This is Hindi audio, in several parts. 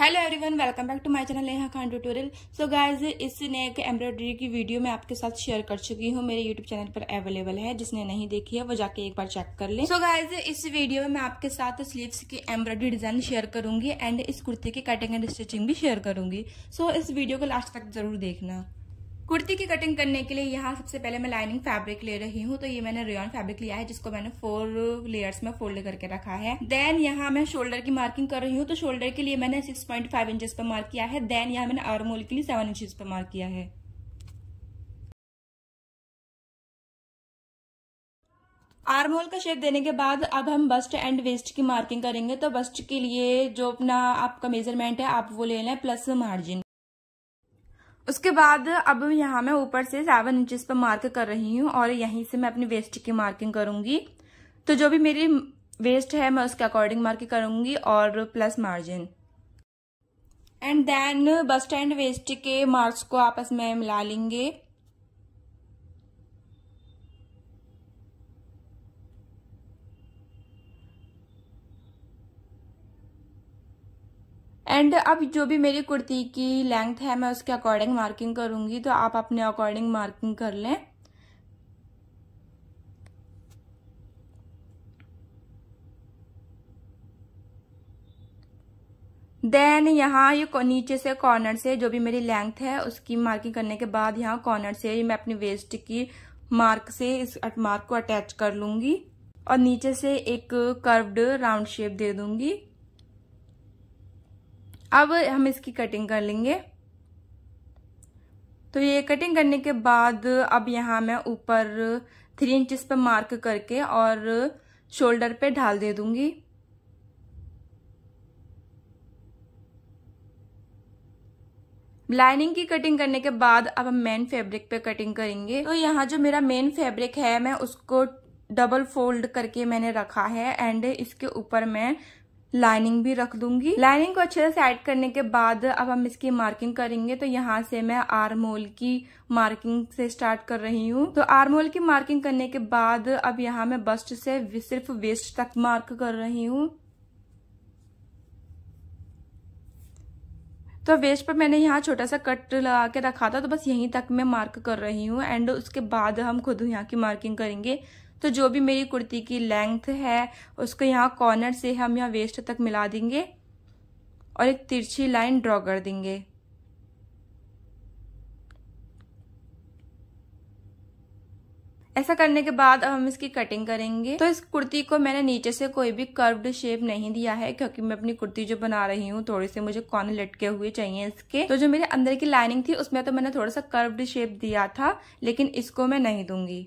hello everyone welcome back to my channel Neha Khan tutorial so guys इस नए एक एम्ब्रॉयडरी की वीडियो मैं आपके साथ शेयर कर चुकी हूँ मेरे यूट्यूब चैनल पर अवेलेबल है जिसने नहीं देखी है वो जाके एक बार चेक कर ले सो so गाइस इस वीडियो में मैं आपके साथ स्लीव्स की एम्ब्रॉयडरी डिजाइन शेयर करूंगी एंड इस कुर्ती की कटिंग एंड स्टिचिंग भी शेयर करूंगी सो so, इस वीडियो को लास्ट तक जरूर देखना कुर्ती की कटिंग करने के लिए यहाँ सबसे पहले मैं लाइनिंग फैब्रिक ले रही हूँ तो ये मैंने रेयन फैब्रिक लिया है जिसको मैंने फोर लेयर्स में फोल्ड करके रखा है देन यहाँ मैं शोल्डर की मार्किंग कर रही हूँ तो शोल्डर के लिए मैंने सिक्स पॉइंट फाइव इंचेस पर मार्क किया है देन यहाँ मैंने आरमोल के लिए सेवन इंचेस पर मार्क किया है आर्म होल का शेप देने के बाद अब हम बस्ट एंड वेस्ट की मार्किंग करेंगे तो बस्ट के लिए जो अपना आपका मेजरमेंट है आप वो ले लें प्लस मार्जिन उसके बाद अब यहाँ मैं ऊपर से सेवन इंचज पर मार्क कर रही हूँ और यहीं से मैं अपनी वेस्ट की मार्किंग करूंगी तो जो भी मेरी वेस्ट है मैं उसके अकॉर्डिंग मार्किंग करूंगी और plus margin and then bust and waist के मार्क्स को आपस में मिला लेंगे एंड अब जो भी मेरी कुर्ती की लेंथ है मैं उसके अकॉर्डिंग मार्किंग करूंगी तो आप अपने अकॉर्डिंग मार्किंग कर लें देन यहाँ ये यह नीचे से कॉर्नर से जो भी मेरी लेंथ है उसकी मार्किंग करने के बाद यहाँ कॉर्नर से मैं अपनी वेस्ट की मार्क से इस मार्क को अटैच कर लूंगी और नीचे से एक कर्व्ड राउंड शेप दे दूंगी अब हम इसकी कटिंग कर लेंगे तो ये कटिंग करने के बाद अब यहाँ मैं ऊपर थ्री इंच पर मार्क करके और शोल्डर पे ढाल दे दूंगी लाइनिंग की कटिंग करने के बाद अब हम मेन फैब्रिक पे कटिंग करेंगे तो यहाँ जो मेरा मेन फैब्रिक है मैं उसको डबल फोल्ड करके मैंने रखा है एंड इसके ऊपर मैं लाइनिंग भी रख दूंगी लाइनिंग को अच्छे से ऐड करने के बाद अब हम इसकी मार्किंग करेंगे तो यहाँ से मैं आरमोल की मार्किंग से स्टार्ट कर रही हूँ तो आरमोल की मार्किंग करने के बाद अब यहाँ मैं बस्ट से सिर्फ वेस्ट तक मार्क कर रही हूँ तो वेस्ट पर मैंने यहाँ छोटा सा कट लगा के रखा था तो बस यहीं तक मैं मार्क कर रही हूँ एंड उसके बाद हम खुद यहाँ की मार्किंग करेंगे तो जो भी मेरी कुर्ती की लेंथ है उसको यहाँ कॉर्नर से हम यहाँ वेस्ट तक मिला देंगे और एक तिरछी लाइन ड्रॉ कर देंगे ऐसा करने के बाद अब हम इसकी कटिंग करेंगे तो इस कुर्ती को मैंने नीचे से कोई भी कर्व्ड शेप नहीं दिया है क्योंकि मैं अपनी कुर्ती जो बना रही हूँ थोड़े से मुझे कॉर्नर लटके हुए चाहिए इसके तो जो मेरे अंदर की लाइनिंग थी उसमें तो मैंने थोड़ा सा कर्व्ड शेप दिया था लेकिन इसको मैं नहीं दूंगी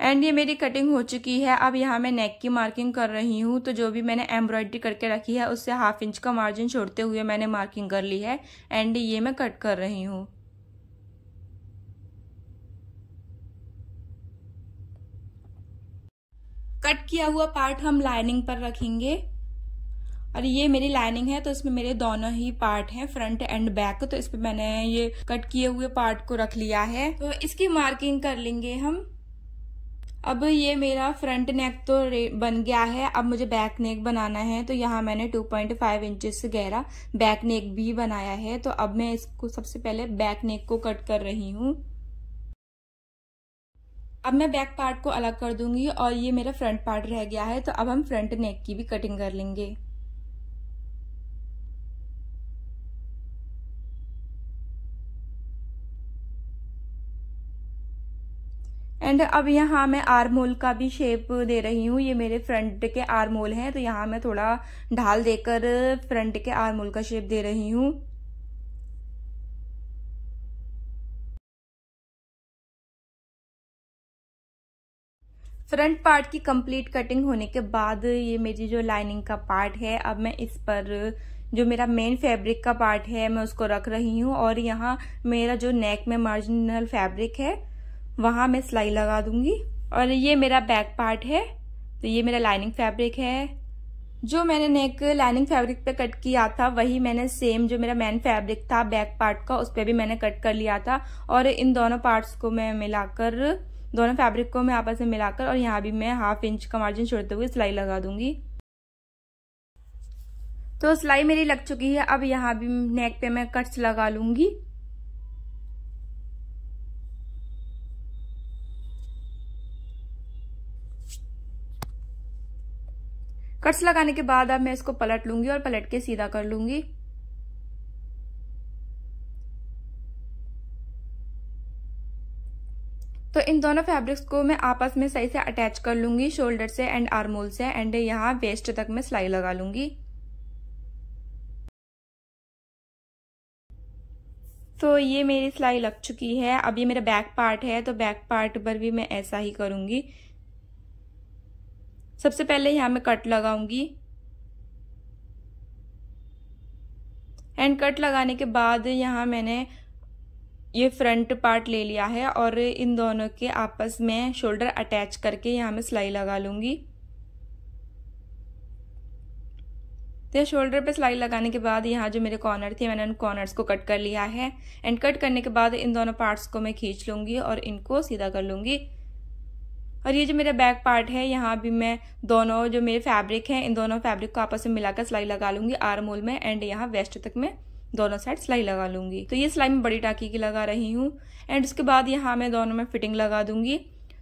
एंड ये मेरी कटिंग हो चुकी है अब यहाँ मैं नेक की मार्किंग कर रही हूँ तो जो भी मैंने एम्ब्रॉयडरी करके रखी है उससे हाफ इंच का मार्जिन छोड़ते हुए मैंने मार्किंग कर ली है एंड ये मैं कट कर रही हूँ कट किया हुआ पार्ट हम लाइनिंग पर रखेंगे और ये मेरी लाइनिंग है तो इसमें मेरे दोनों ही पार्ट हैं फ्रंट एंड बैक तो इसमें मैंने ये कट किए हुए पार्ट को रख लिया है तो इसकी मार्किंग कर लेंगे हम अब ये मेरा फ्रंट नेक तो बन गया है अब मुझे बैक नेक बनाना है तो यहाँ मैंने 2.5 पॉइंट इंचेस से गहरा बैक नेक भी बनाया है तो अब मैं इसको सबसे पहले बैक नेक को कट कर रही हूँ अब मैं बैक पार्ट को अलग कर दूंगी और ये मेरा फ्रंट पार्ट रह गया है तो अब हम फ्रंट नेक की भी कटिंग कर लेंगे एंड अब यहाँ मैं आरमोल का भी शेप दे रही हूँ ये मेरे फ्रंट के आरमोल हैं तो यहाँ मैं थोड़ा ढाल देकर फ्रंट के आरमोल का शेप दे रही हूँ फ्रंट पार्ट की कंप्लीट कटिंग होने के बाद ये मेरी जो लाइनिंग का पार्ट है अब मैं इस पर जो मेरा मेन फैब्रिक का पार्ट है मैं उसको रख रही हूँ और यहाँ मेरा जो नेक में मार्जिनल फैब्रिक है वहाँ मैं सिलाई लगा दूंगी और ये मेरा बैक पार्ट है तो ये मेरा लाइनिंग फैब्रिक है जो मैंने नेक लाइनिंग फैब्रिक पे कट किया था वही मैंने सेम जो मेरा मेन फैब्रिक था बैक पार्ट का उस पर भी मैंने कट कर लिया था और इन दोनों पार्ट्स को मैं मिलाकर दोनों फैब्रिक को मैं आपस में मिलाकर और यहाँ भी मैं हाफ इंच का मार्जिन छोड़ते हुए सिलाई लगा दूंगी तो सिलाई मेरी लग चुकी है अब यहाँ भी नेक पे मैं कट्स लगा लूंगी कट्स लगाने के बाद अब मैं इसको पलट लूंगी और पलट के सीधा कर लूंगी तो इन दोनों फैब्रिक्स को मैं आपस में सही से अटैच कर लूंगी शोल्डर से एंड आर्मोल से एंड यहाँ वेस्ट तक मैं सिलाई लगा लूंगी तो ये मेरी सिलाई लग चुकी है अब ये मेरा बैक पार्ट है तो बैक पार्ट पर भी मैं ऐसा ही करूंगी सबसे पहले यहाँ मैं कट लगाऊंगी एंड कट लगाने के बाद यहाँ मैंने ये फ्रंट पार्ट ले लिया है और इन दोनों के आपस में शोल्डर अटैच करके यहाँ मैं सिलाई लगा लूँगी तो शोल्डर पे सिलाई लगाने के बाद यहाँ जो मेरे कॉर्नर थे मैंने उन कॉर्नर्स को कट कर लिया है एंड कट करने के बाद इन दोनों पार्ट्स को मैं खींच लूँगी और इनको सीधा कर लूँगी और ये जो मेरा बैक पार्ट है यहाँ भी मैं दोनों जो मेरे फैब्रिक हैं इन दोनों फैब्रिक को आपस में मिलाकर सिलाई लगा लूंगी आर्म होल में एंड यहाँ वेस्ट तक मैं दोनों साइड सिलाई लगा लूंगी तो ये सिलाई मैं बड़ी टाकी की लगा रही हूँ एंड उसके बाद यहाँ मैं दोनों में फिटिंग लगा दूंगी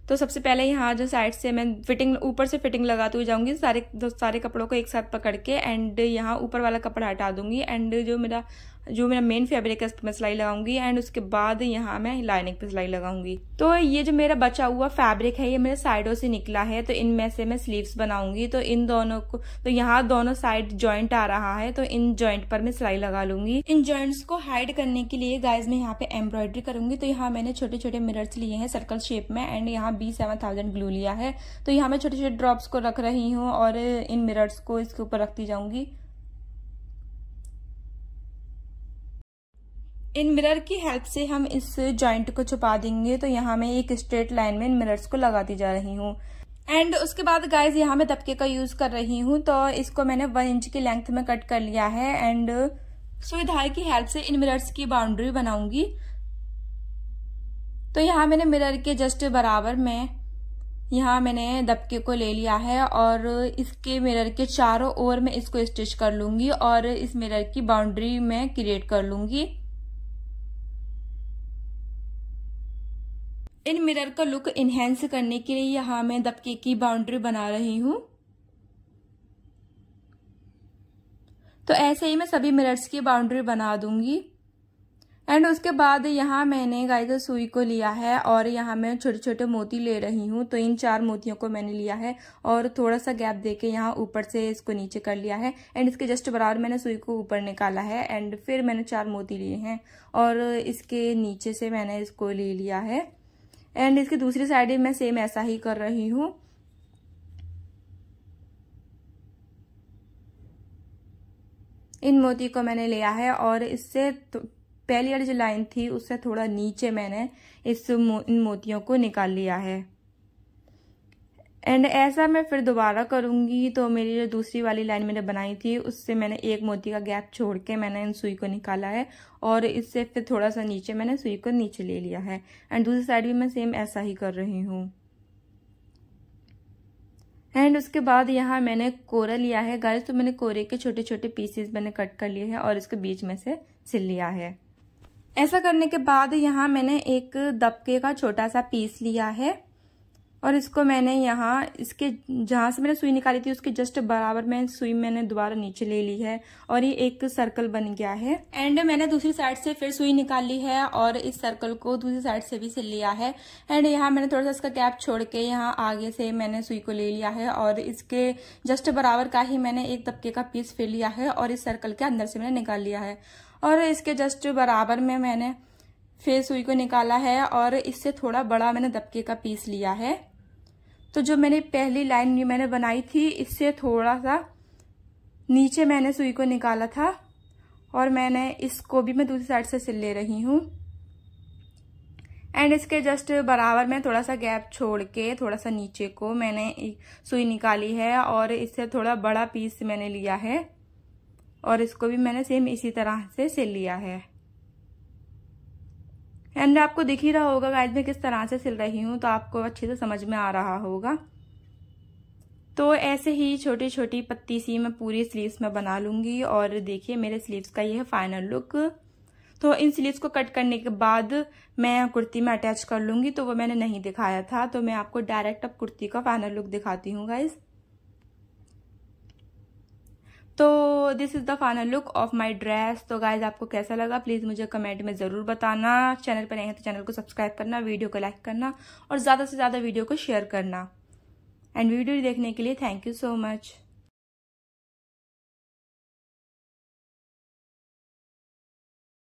तो सबसे पहले यहाँ जो साइड से मैं फिटिंग ऊपर से फिटिंग लगाते हुए जाऊंगी सारे सारे कपड़ों को एक साथ पकड़ के एंड यहाँ ऊपर वाला कपड़ा हटा दूंगी एंड जो मेरा जो मेरा मेन फैब्रिक है उस पर मैं सिलाई लगाऊंगी एंड उसके बाद यहाँ मैं लाइनिंग पे सिलाई लगाऊंगी तो ये जो मेरा बचा हुआ फैब्रिक है ये मेरे साइडों से निकला है तो इनमें से मैं स्लीव्स बनाऊंगी तो इन दोनों को तो यहाँ दोनों साइड ज्वाइंट आ रहा है तो इन ज्वाइंट पर मैं सिलाई लगा लूंगी इन ज्वाइंट्स को हाइड करने के लिए गाइज मैं यहाँ पे एम्ब्रॉयडरी करूंगी तो यहाँ मैंने छोटे छोटे मिरर्स लिए हैं सर्कल शेप में एंड यहाँ बी सेवन थाउजेंड ग्लू लिया है तो यहाँ मैं छोटे छोटे ड्रॉप्स को रख रही हूँ और इन मिरर्स को इसके ऊपर रखती जाऊंगी इन मिरर की हेल्प से हम इस जॉइंट को छुपा देंगे तो यहाँ मैं एक स्ट्रेट लाइन में इन मिरर्स को लगाती जा रही हूँ एंड उसके बाद गाइज यहाँ मैं तबके का यूज कर रही हूँ तो इसको मैंने वन इंच की लेंथ में कट कर लिया है एंड सुविधाएं की हेल्प से इन मिरर्स की बाउंड्री बनाऊंगी तो यहाँ मैंने मिरर के जस्ट बराबर में यहाँ मैंने दबके को ले लिया है और इसके मिरर के चारों ओर मैं इसको स्टिच कर लूंगी और इस मिरर की बाउंड्री मैं क्रिएट कर लूंगी इन मिरर का लुक इन्हेंस करने के लिए यहाँ मैं दबके की बाउंड्री बना रही हूँ तो ऐसे ही मैं सभी मिरर्स की बाउंड्री बना दूंगी एंड उसके बाद यहाँ मैंने गाय सुई को लिया है और यहाँ मैं छोटे छोटे मोती ले रही हूँ तो इन चार मोतियों को मैंने लिया है और थोड़ा सा गैप दे के यहाँ ऊपर से इसको नीचे कर लिया है एंड इसके जस्ट बराबर मैंने सुई को ऊपर निकाला है एंड फिर मैंने चार मोती लिए हैं और इसके नीचे से मैंने इसको ले लिया है एंड इसके दूसरी साइड मैं सेम ऐसा ही कर रही हूं इन मोती को मैंने लिया है और इससे तो- पहली वाली जो लाइन थी उससे थोड़ा नीचे मैंने इस मो, इन मोतियों को निकाल लिया है एंड ऐसा मैं फिर दोबारा करूँगी तो मेरी जो दूसरी वाली लाइन मैंने बनाई थी उससे मैंने एक मोती का गैप छोड़ के मैंने इन सुई को निकाला है और इससे फिर थोड़ा सा नीचे मैंने सुई को नीचे ले लिया है एंड दूसरी साइड भी मैं सेम ऐसा ही कर रही हूँ एंड उसके बाद यहाँ मैंने कोरा लिया है गाइस तो मैंने कोरे के छोटे छोटे पीसेस मैंने कट कर लिए हैं और इसके बीच में से सिल लिया है ऐसा करने के बाद यहाँ मैंने एक दबके का छोटा सा पीस लिया है और इसको मैंने यहाँ इसके जहाँ से मैंने सुई निकाली थी उसके जस्ट बराबर में सुई मैंने दोबारा नीचे ले ली है और ये एक सर्कल बन गया है एंड मैंने दूसरी साइड से फिर सुई निकाली है और इस सर्कल को दूसरी साइड से भी सिल लिया है एंड यहाँ मैंने थोड़ा सा इसका कैप छोड़ के यहाँ आगे से मैंने सुई को ले लिया है और इसके जस्ट बराबर का ही मैंने एक तबके का पीस फिर लिया है और इस सर्कल के अंदर से मैंने निकाल लिया है और इसके जस्ट बराबर में मैंने फिर सुई को निकाला है और इससे थोड़ा बड़ा मैंने दबके का पीस लिया है तो जो मैंने पहली लाइन ये मैंने बनाई थी इससे थोड़ा सा नीचे मैंने सुई को निकाला था और मैंने इसको भी मैं दूसरी साइड से सिल ले रही हूँ एंड इसके जस्ट बराबर में थोड़ा सा गैप छोड़ के थोड़ा सा नीचे को मैंने सुई निकाली है और इससे थोड़ा बड़ा पीस मैंने लिया है और इसको भी मैंने सेम इसी तरह से सिल लिया है एंड आपको दिख ही रहा होगा गाइज मैं किस तरह से सिल रही हूँ तो आपको अच्छे से समझ में आ रहा होगा तो ऐसे ही छोटी छोटी पत्ती सी मैं पूरी स्लीव्स में बना लूंगी और देखिए मेरे स्लीव्स का ये है फाइनल लुक तो इन स्लीव्स को कट करने के बाद मैं कुर्ती में अटैच कर लूंगी तो वो मैंने नहीं दिखाया था तो मैं आपको डायरेक्ट अब कुर्ती का फाइनल लुक दिखाती हूँ गाइज़ तो this is the final look of my dress तो गाइज आपको कैसा लगा प्लीज़ मुझे कमेंट में ज़रूर बताना चैनल पर नए हैं तो चैनल को सब्सक्राइब करना वीडियो को लाइक करना और ज़्यादा से ज़्यादा वीडियो को शेयर करना एंड वीडियो देखने के लिए थैंक यू सो मच